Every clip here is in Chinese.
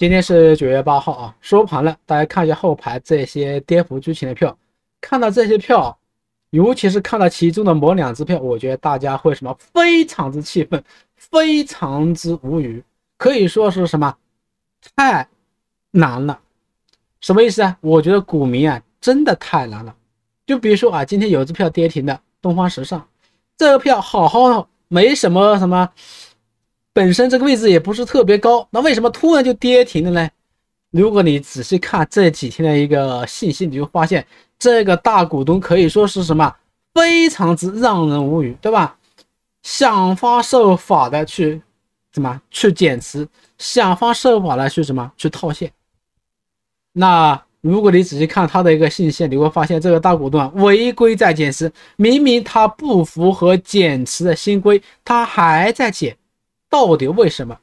今天是九月八号啊，收盘了，大家看一下后排这些跌幅居前的票，看到这些票，尤其是看到其中的某两只票，我觉得大家会什么非常之气愤，非常之无语，可以说是什么太难了，什么意思啊？我觉得股民啊真的太难了，就比如说啊，今天有只票跌停的东方时尚，这个票好好没什么什么。本身这个位置也不是特别高，那为什么突然就跌停了呢？如果你仔细看这几天的一个信息，你会发现这个大股东可以说是什么非常之让人无语，对吧？想方设法的去怎么去减持，想方设法的去什么去套现。那如果你仔细看他的一个信息，你会发现这个大股东违规在减持，明明他不符合减持的新规，他还在减。到底为什么？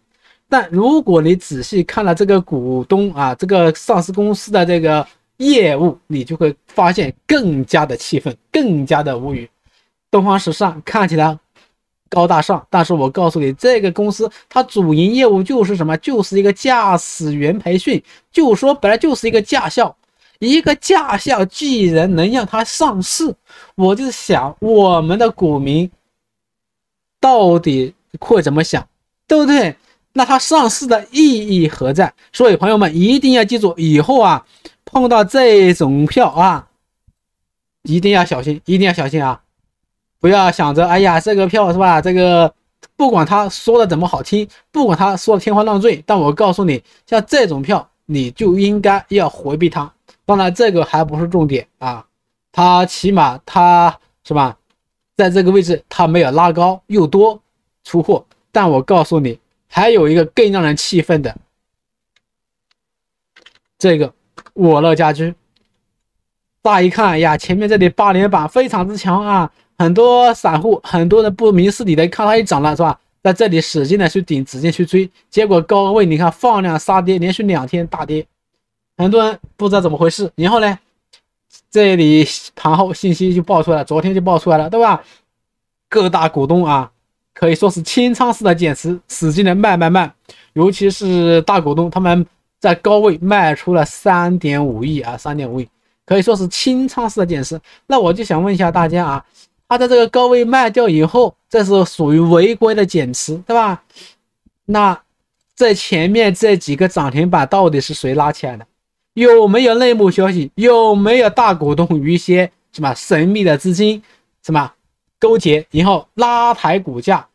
但如果你仔细看了这个股东啊，这个上市公司的这个业务，你就会发现更加的气愤，更加的无语。东方时尚看起来高大上，但是我告诉你，这个公司它主营业务就是什么？就是一个驾驶员培训，就说本来就是一个驾校。一个驾校既然能让它上市，我就想我们的股民到底会怎么想？对不对？那它上市的意义何在？所以朋友们一定要记住，以后啊碰到这种票啊，一定要小心，一定要小心啊！不要想着，哎呀，这个票是吧？这个不管他说的怎么好听，不管他说的天花乱坠，但我告诉你，像这种票，你就应该要回避它。当然，这个还不是重点啊，它起码它是吧，在这个位置它没有拉高，又多出货。但我告诉你，还有一个更让人气愤的，这个我乐家居。乍一看呀，前面这里八连板非常之强啊，很多散户很多人不明事理的，看嚓一涨了是吧，在这里使劲的去顶，使劲去追，结果高位你看放量杀跌，连续两天大跌，很多人不知道怎么回事。然后呢，这里盘后信息就爆出来了，昨天就爆出来了，对吧？各大股东啊。可以说是清仓式的减持，使劲的卖卖卖，尤其是大股东，他们在高位卖出了三点五亿啊，三点五亿，可以说是清仓式的减持。那我就想问一下大家啊，他在这个高位卖掉以后，这是属于违规的减持，对吧？那在前面这几个涨停板到底是谁拉起来的？有没有内幕消息？有没有大股东与一些什么神秘的资金？什么？勾结，然后拉抬股价，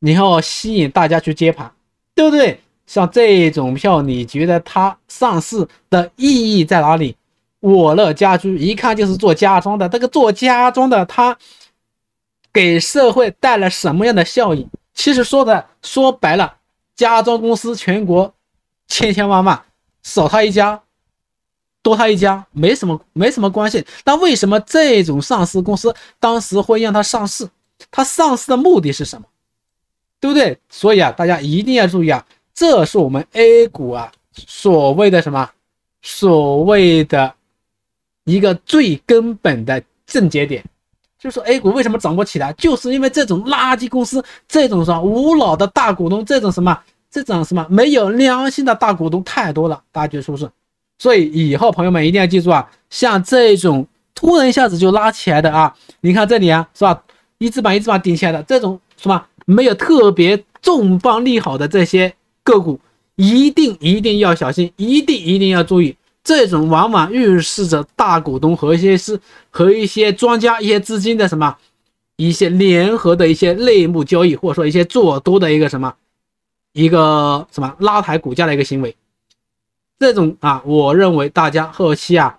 然后吸引大家去接盘，对不对？像这种票，你觉得它上市的意义在哪里？我乐家居一看就是做家装的，这个做家装的，它给社会带来什么样的效益？其实说的说白了，家装公司全国千千万万，少它一家。多他一家没什么没什么关系，那为什么这种上市公司当时会让他上市？他上市的目的是什么？对不对？所以啊，大家一定要注意啊，这是我们 A 股啊所谓的什么所谓的一个最根本的症结点。就说 A 股为什么涨不起来，就是因为这种垃圾公司，这种什么无脑的大股东，这种什么这种什么没有良心的大股东太多了，大家觉得是不是？所以以后朋友们一定要记住啊，像这种突然一下子就拉起来的啊，你看这里啊，是吧？一字板一字板顶起来的这种什么没有特别重磅利好的这些个股，一定一定要小心，一定一定要注意。这种往往预示着大股东和一些是和一些庄家、一些资金的什么一些联合的一些内幕交易，或者说一些做多的一个什么一个什么拉抬股价的一个行为。这种啊，我认为大家后期啊，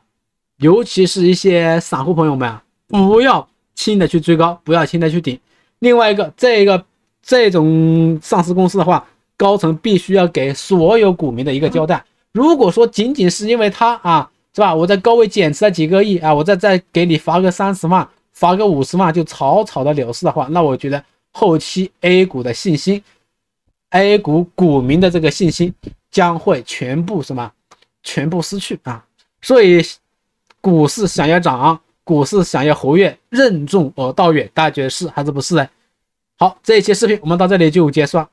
尤其是一些散户朋友们啊，不要轻易的去追高，不要轻易的去顶。另外一个，这一个，这种上市公司的话，高层必须要给所有股民的一个交代。如果说仅仅是因为他啊，是吧？我在高位减持了几个亿啊，我再再给你罚个三十万，罚个五十万就草草的了事的话，那我觉得后期 A 股的信心，A 股股民的这个信心。将会全部什么，全部失去啊！所以股市想要涨，股市想要活跃，任重而道远。大家觉得是还是不是呢？好，这一期视频我们到这里就结束了。